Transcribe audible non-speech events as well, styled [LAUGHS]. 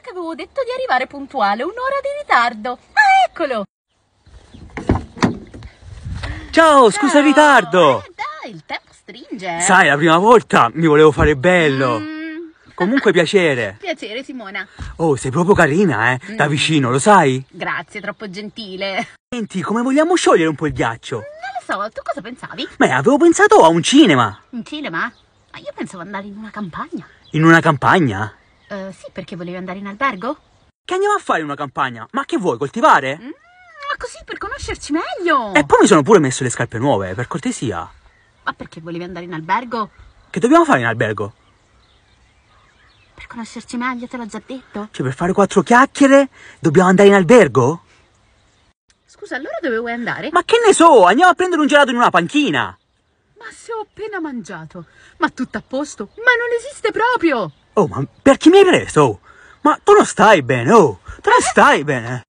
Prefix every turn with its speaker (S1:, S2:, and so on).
S1: che avevo detto di arrivare puntuale, un'ora di ritardo. Ah, eccolo!
S2: Ciao, scusa il ritardo! Eh,
S1: dai, il tempo stringe. Eh. Sai,
S2: la prima volta mi volevo fare bello. Mm. Comunque piacere.
S1: [LAUGHS] Piacere Simona.
S2: Oh, sei proprio carina, eh? Da mm. vicino, lo sai?
S1: Grazie, troppo gentile. Senti,
S2: come vogliamo sciogliere un po' il ghiaccio?
S3: Non lo so, tu cosa pensavi?
S2: Beh, avevo pensato a un cinema.
S3: Un cinema? Ma io pensavo andare in una campagna.
S2: In una campagna?
S3: sì, perché volevi andare in albergo?
S2: Che andiamo a fare in una campagna? Ma che vuoi, coltivare? Mm,
S3: ma così per conoscerci
S4: meglio! E
S2: poi mi sono pure messo le scarpe nuove, per cortesia.
S4: Ma perché volevi andare in albergo?
S2: Che dobbiamo fare in albergo?
S4: Per conoscerci meglio, te l'ho già detto.
S5: Cioè, per fare quattro chiacchiere dobbiamo andare in albergo?
S6: Scusa, allora dove vuoi andare? Ma che ne
S2: so, andiamo a prendere un gelato in una panchina!
S6: Ma se ho appena mangiato! Ma tutto a posto? Ma non esiste proprio!
S2: Oh, ma per chi mi hai preso? Ma tu non stai bene, oh! Tu non stai bene!